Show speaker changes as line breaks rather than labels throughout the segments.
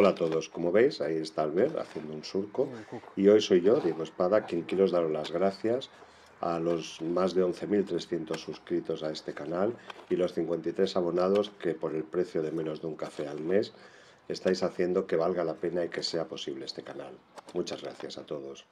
Hola a todos, como veis, ahí está Albert haciendo un surco y hoy soy yo, Diego Espada, quien quiero daros las gracias a los más de 11.300 suscritos a este canal y los 53 abonados que por el precio de menos de un café al mes estáis haciendo que valga la pena y que sea posible este canal. Muchas gracias a todos.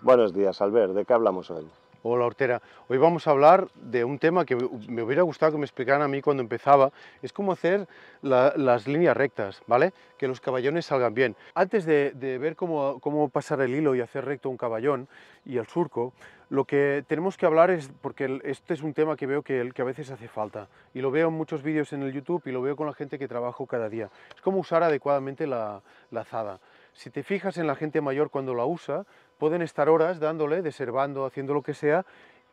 Buenos días, Albert. ¿De qué hablamos hoy? Hola, Hortera. Hoy vamos a hablar de un tema que me hubiera gustado que me explicaran a mí cuando empezaba. Es cómo hacer las líneas rectas, ¿vale? Que los caballones salgan bien. Antes de, ver cómo, pasar el hilo y hacer recto un caballón y el surco, lo que tenemos que hablar es, porque este es un tema que veo que, que a veces hace falta, y lo veo en muchos vídeos en el YouTube y lo veo con la gente que trabajo cada día, es cómo usar adecuadamente la lazada. Si te fijas en la gente mayor cuando la usa, pueden estar horas dándole, deservando, haciendo lo que sea,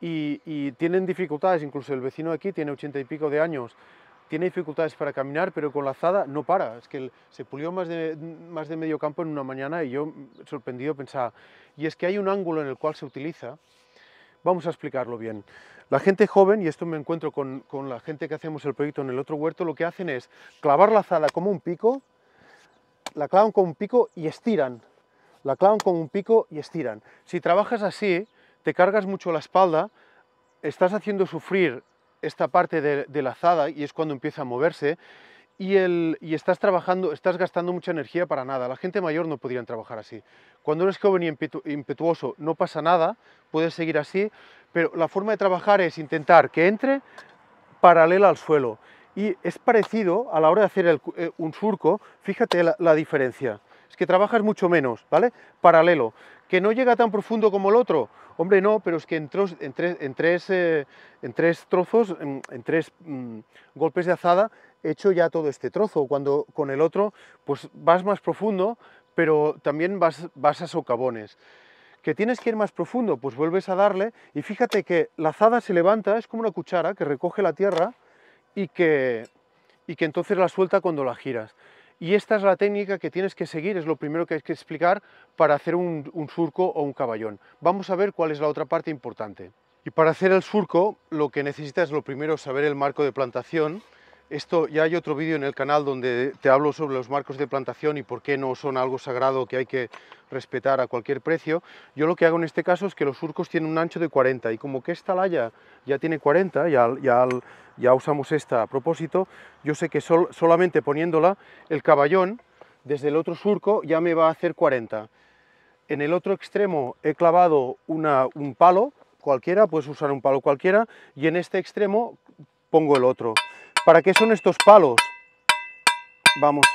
y, tienen dificultades, incluso el vecino aquí tiene ochenta y pico de años, tiene dificultades para caminar, pero con la azada no para. Es que se pulió más de, más de medio campo en una mañana y yo, mm, sorprendido, pensaba, y es que hay un ángulo en el cual se utiliza, vamos a explicarlo bien. La gente joven, y esto me encuentro con, con la gente que hacemos el proyecto en el otro huerto, lo que hacen es clavar la azada como un pico, la clavan con un pico y estiran. La clavan con un pico y estiran. Si trabajas así, te cargas mucho la espalda, estás haciendo sufrir esta parte de, la azada y es cuando empieza a moverse y, estás trabajando, estás gastando mucha energía para nada. La gente mayor no podrían trabajar así. Cuando eres joven y impetuoso no pasa nada, puedes seguir así, pero la forma de trabajar es intentar que entre paralela al suelo y es parecido a la hora de hacer eh, un surco, fíjate la, diferencia, es que trabajas mucho menos, ¿vale? Paralelo, que no llega tan profundo como el otro, hombre no, pero es que en, en, tres, en, tres, eh, trozos, en, tres mm, golpes de azada, he hecho ya todo este trozo, cuando con el otro pues vas más profundo, pero también vas, vas a socavones. ¿Que tienes que ir más profundo? Pues vuelves a darle y fíjate que la azada se levanta, es como una cuchara que recoge la tierra, y que, entonces la suelta cuando la giras. Y esta es la técnica que tienes que seguir, es lo primero que hay que explicar para hacer un, surco o un caballón. Vamos a ver cuál es la otra parte importante. Y para hacer el surco, lo que necesitas, lo primero, saber el marco de plantación, esto ya hay otro vídeo en el canal donde te hablo sobre los marcos de plantación y por qué no son algo sagrado que hay que respetar a cualquier precio. Yo lo que hago en este caso es que los surcos tienen un ancho de 40 y como que esta laya ya tiene 40, ya, ya, usamos esta a propósito, yo sé que solamente poniéndola el caballón desde el otro surco ya me va a hacer 40. En el otro extremo he clavado una, un palo cualquiera, puedes usar un palo cualquiera, y en este extremo pongo el otro. ¿Para qué son estos palos? Vamos.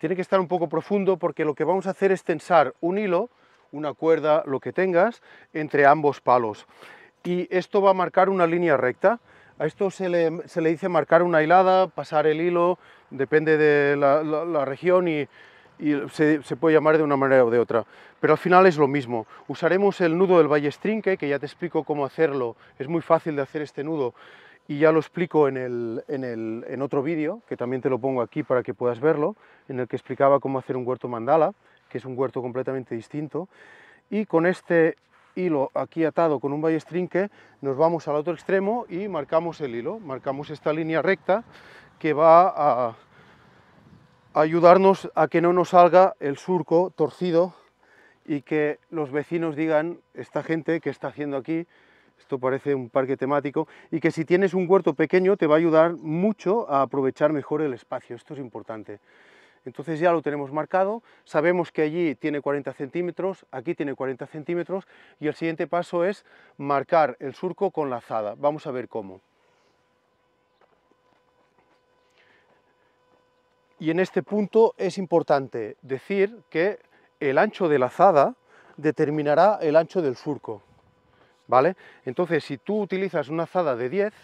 Tiene que estar un poco profundo porque lo que vamos a hacer es tensar un hilo, una cuerda, lo que tengas, entre ambos palos. Y esto va a marcar una línea recta. A esto se le, dice marcar una hilada, pasar el hilo, depende de la región y y se, puede llamar de una manera o de otra, pero al final es lo mismo. Usaremos el nudo del ballestrinque, que ya te explico cómo hacerlo, es muy fácil de hacer este nudo y ya lo explico en, el, en, el, en otro vídeo, que también te lo pongo aquí para que puedas verlo, en el que explicaba cómo hacer un huerto mandala, que es un huerto completamente distinto, y con este hilo aquí atado con un ballestrinque, nos vamos al otro extremo y marcamos el hilo, marcamos esta línea recta que va a ayudarnos a que no nos salga el surco torcido y que los vecinos digan, esta gente que está haciendo aquí, esto parece un parque temático, y que si tienes un huerto pequeño te va a ayudar mucho a aprovechar mejor el espacio, esto es importante. Entonces ya lo tenemos marcado, sabemos que allí tiene 40 centímetros, aquí tiene 40 centímetros, y el siguiente paso es marcar el surco con la azada. vamos a ver cómo. Y en este punto es importante decir que el ancho de la azada determinará el ancho del surco. ¿Vale? Entonces, si tú utilizas una azada de 10,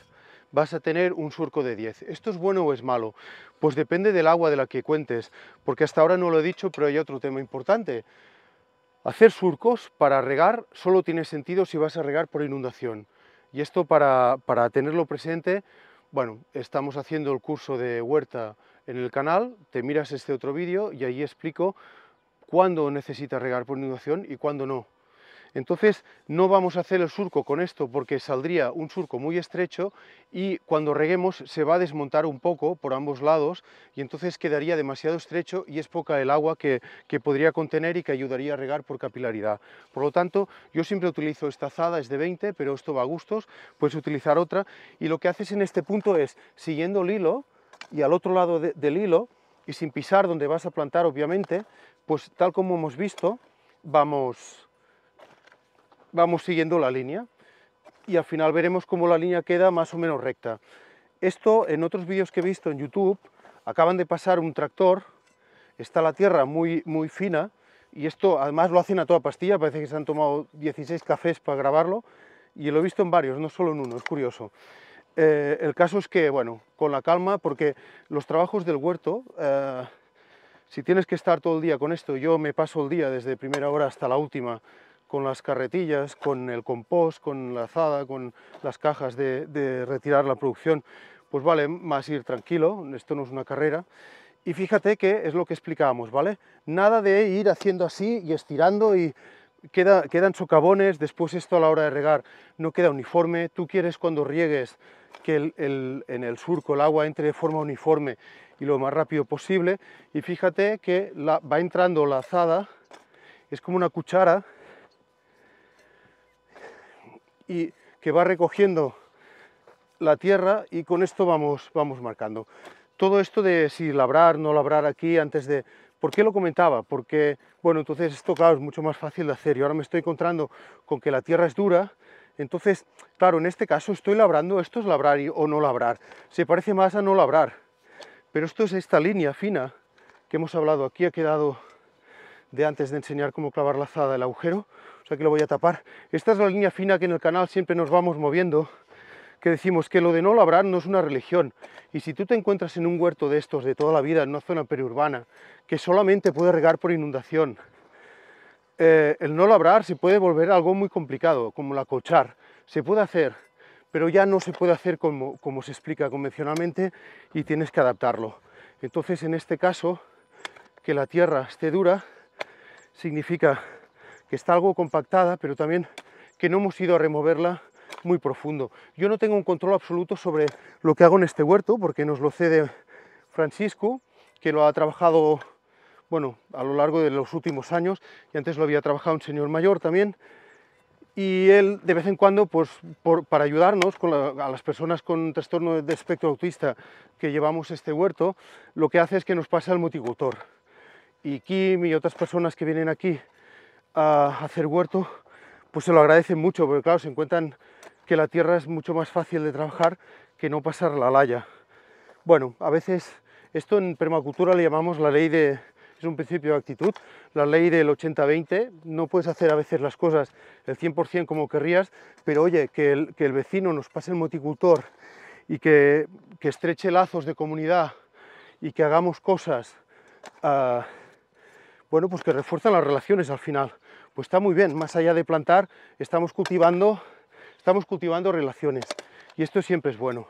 vas a tener un surco de 10. ¿Esto es bueno o es malo? Pues depende del agua de la que cuentes, porque hasta ahora no lo he dicho, pero hay otro tema importante. Hacer surcos para regar solo tiene sentido si vas a regar por inundación. Y esto para, para tenerlo presente, bueno, estamos haciendo el curso de huerta en el canal, te miras este otro vídeo y allí explico cuándo necesitas regar por inundación y cuándo no. Entonces no vamos a hacer el surco con esto porque saldría un surco muy estrecho y cuando reguemos se va a desmontar un poco por ambos lados y entonces quedaría demasiado estrecho y es poca el agua que, que podría contener y que ayudaría a regar por capilaridad. Por lo tanto, yo siempre utilizo esta azada, es de 20, pero esto va a gustos, puedes utilizar otra y lo que haces en este punto es, siguiendo el hilo, y al otro lado del hilo y sin pisar donde vas a plantar obviamente, pues tal como hemos visto vamos, vamos siguiendo la línea y al final veremos cómo la línea queda más o menos recta. Esto en otros vídeos que he visto en YouTube acaban de pasar un tractor, está la tierra muy, muy fina y esto además lo hacen a toda pastilla, parece que se han tomado 16 cafés para grabarlo y lo he visto en varios, no solo en uno, es curioso. Eh, el caso es que, bueno, con la calma, porque los trabajos del huerto, eh, si tienes que estar todo el día con esto, yo me paso el día desde primera hora hasta la última con las carretillas, con el compost, con la azada, con las cajas de, de retirar la producción, pues vale, más ir tranquilo, esto no es una carrera. Y fíjate que es lo que explicábamos, ¿vale? Nada de ir haciendo así y estirando y quedan socavones, después esto a la hora de regar no queda uniforme, tú quieres cuando riegues que en el surco el agua entre de forma uniforme y lo más rápido posible, y fíjate que va entrando la azada, es como una cuchara, y que va recogiendo la tierra y con esto vamos, vamos marcando. Todo esto de si labrar, no labrar aquí antes de, ¿Por qué lo comentaba? Porque, bueno, entonces esto, claro, es mucho más fácil de hacer. Y ahora me estoy encontrando con que la tierra es dura. Entonces, claro, en este caso estoy labrando, esto es labrar o no labrar. Se parece más a no labrar. Pero esto es esta línea fina que hemos hablado aquí, ha quedado de antes de enseñar cómo clavar la zada el agujero. O sea que lo voy a tapar. Esta es la línea fina que en el canal siempre nos vamos moviendo que decimos que lo de no labrar no es una religión. Y si tú te encuentras en un huerto de estos de toda la vida, en una zona periurbana, que solamente puede regar por inundación, eh, el no labrar se puede volver algo muy complicado, como la cochar. Se puede hacer, pero ya no se puede hacer como, como se explica convencionalmente y tienes que adaptarlo. Entonces, en este caso, que la tierra esté dura significa que está algo compactada, pero también que no hemos ido a removerla muy profundo. Yo no tengo un control absoluto sobre lo que hago en este huerto, porque nos lo cede Francisco, que lo ha trabajado, bueno, a lo largo de los últimos años, y antes lo había trabajado un señor mayor también, y él de vez en cuando, pues, para ayudarnos a las personas con trastorno de espectro autista que llevamos este huerto, lo que hace es que nos pasa el multicultor. Y Kim y otras personas que vienen aquí a hacer huerto, pues se lo agradecen mucho, porque claro, se encuentran que la tierra es mucho más fácil de trabajar que no pasar la laya. Bueno, a veces esto en permacultura le llamamos la ley de, es un principio de actitud, la ley del 80-20, no puedes hacer a veces las cosas el 100% como querrías, pero oye, que el, vecino nos pase el moticultor y que, estreche lazos de comunidad y que hagamos cosas, ah, bueno, pues que refuerzan las relaciones al final. Pues está muy bien, más allá de plantar, estamos cultivando Estamos cultivando relaciones y esto siempre es bueno.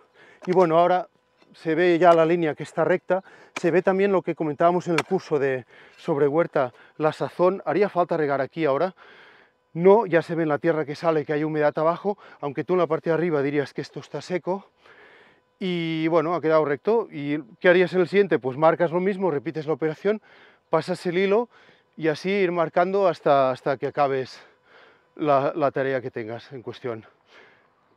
Y bueno, ahora se ve ya la línea que está recta, se ve también lo que comentábamos en el curso de sobre huerta, la sazón, haría falta regar aquí ahora, no, ya se ve en la tierra que sale que hay humedad abajo, aunque tú en la parte de arriba dirías que esto está seco, y bueno, ha quedado recto, ¿y qué harías en el siguiente? Pues marcas lo mismo, repites la operación, pasas el hilo y así ir marcando hasta, hasta que acabes la tarea que tengas en cuestión.